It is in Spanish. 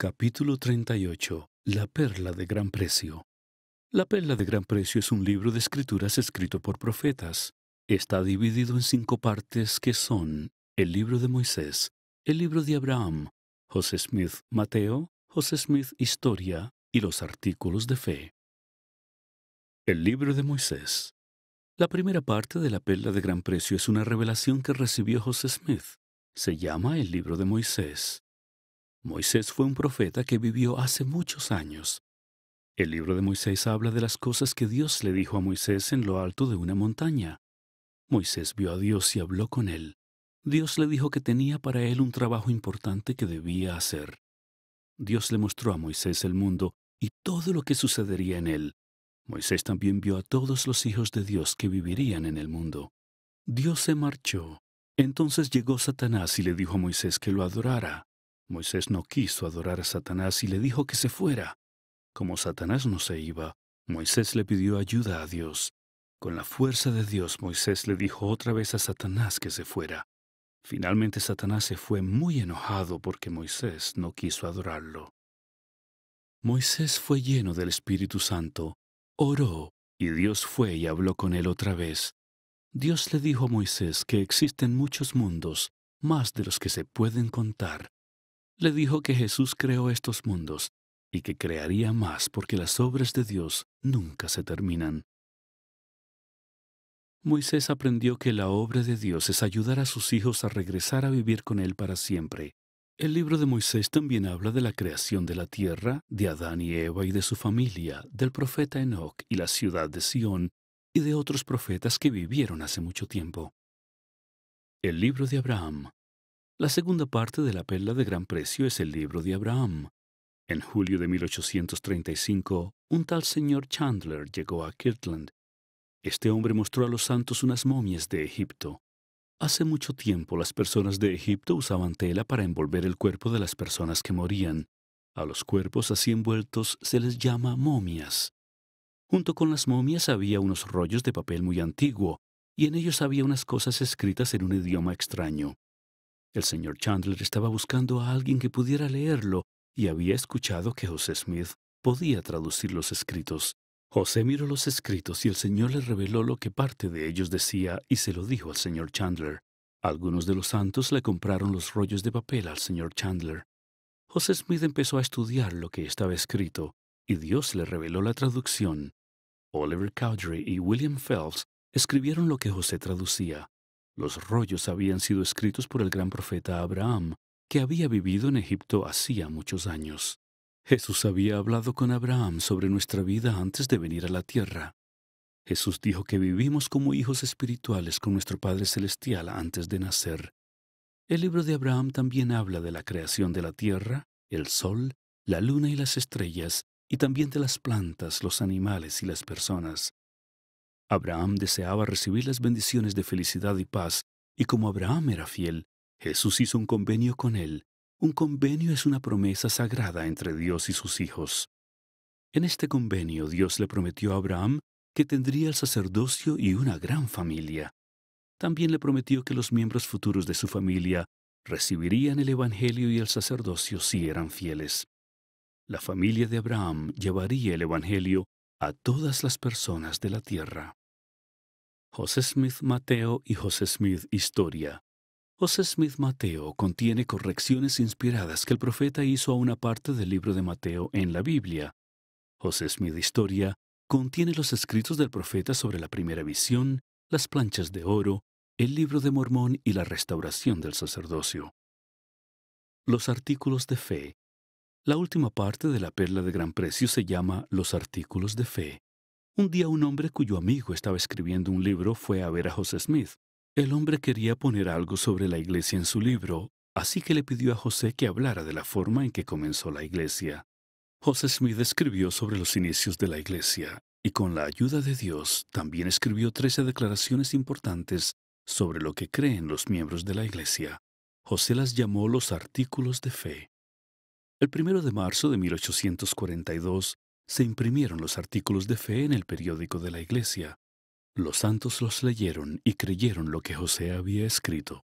Capítulo 38. La perla de gran precio. La perla de gran precio es un libro de escrituras escrito por profetas. Está dividido en cinco partes que son el libro de Moisés, el libro de Abraham, José Smith Mateo, José Smith Historia y los artículos de fe. El libro de Moisés. La primera parte de la perla de gran precio es una revelación que recibió José Smith. Se llama el libro de Moisés. Moisés fue un profeta que vivió hace muchos años. El libro de Moisés habla de las cosas que Dios le dijo a Moisés en lo alto de una montaña. Moisés vio a Dios y habló con él. Dios le dijo que tenía para él un trabajo importante que debía hacer. Dios le mostró a Moisés el mundo y todo lo que sucedería en él. Moisés también vio a todos los hijos de Dios que vivirían en el mundo. Dios se marchó. Entonces llegó Satanás y le dijo a Moisés que lo adorara. Moisés no quiso adorar a Satanás y le dijo que se fuera. Como Satanás no se iba, Moisés le pidió ayuda a Dios. Con la fuerza de Dios, Moisés le dijo otra vez a Satanás que se fuera. Finalmente Satanás se fue muy enojado porque Moisés no quiso adorarlo. Moisés fue lleno del Espíritu Santo, oró, y Dios fue y habló con él otra vez. Dios le dijo a Moisés que existen muchos mundos, más de los que se pueden contar le dijo que Jesús creó estos mundos y que crearía más porque las obras de Dios nunca se terminan. Moisés aprendió que la obra de Dios es ayudar a sus hijos a regresar a vivir con Él para siempre. El libro de Moisés también habla de la creación de la tierra, de Adán y Eva y de su familia, del profeta Enoch y la ciudad de Sión, y de otros profetas que vivieron hace mucho tiempo. El libro de Abraham la segunda parte de la perla de gran precio es el libro de Abraham. En julio de 1835, un tal señor Chandler llegó a Kirtland. Este hombre mostró a los santos unas momias de Egipto. Hace mucho tiempo las personas de Egipto usaban tela para envolver el cuerpo de las personas que morían. A los cuerpos así envueltos se les llama momias. Junto con las momias había unos rollos de papel muy antiguo, y en ellos había unas cosas escritas en un idioma extraño. El señor Chandler estaba buscando a alguien que pudiera leerlo y había escuchado que José Smith podía traducir los escritos. José miró los escritos y el señor le reveló lo que parte de ellos decía y se lo dijo al señor Chandler. Algunos de los santos le compraron los rollos de papel al señor Chandler. José Smith empezó a estudiar lo que estaba escrito y Dios le reveló la traducción. Oliver Cowdery y William Phelps escribieron lo que José traducía. Los rollos habían sido escritos por el gran profeta Abraham, que había vivido en Egipto hacía muchos años. Jesús había hablado con Abraham sobre nuestra vida antes de venir a la tierra. Jesús dijo que vivimos como hijos espirituales con nuestro Padre Celestial antes de nacer. El libro de Abraham también habla de la creación de la tierra, el sol, la luna y las estrellas, y también de las plantas, los animales y las personas. Abraham deseaba recibir las bendiciones de felicidad y paz, y como Abraham era fiel, Jesús hizo un convenio con él. Un convenio es una promesa sagrada entre Dios y sus hijos. En este convenio Dios le prometió a Abraham que tendría el sacerdocio y una gran familia. También le prometió que los miembros futuros de su familia recibirían el Evangelio y el sacerdocio si eran fieles. La familia de Abraham llevaría el Evangelio a todas las personas de la tierra. José Smith Mateo y José Smith Historia. José Smith Mateo contiene correcciones inspiradas que el profeta hizo a una parte del libro de Mateo en la Biblia. José Smith Historia contiene los escritos del profeta sobre la primera visión, las planchas de oro, el libro de Mormón y la restauración del sacerdocio. Los artículos de fe. La última parte de la perla de gran precio se llama Los artículos de fe. Un día un hombre cuyo amigo estaba escribiendo un libro fue a ver a José Smith. El hombre quería poner algo sobre la iglesia en su libro, así que le pidió a José que hablara de la forma en que comenzó la iglesia. José Smith escribió sobre los inicios de la iglesia y con la ayuda de Dios también escribió trece declaraciones importantes sobre lo que creen los miembros de la iglesia. José las llamó los artículos de fe. El primero de marzo de 1842, se imprimieron los artículos de fe en el periódico de la iglesia. Los santos los leyeron y creyeron lo que José había escrito.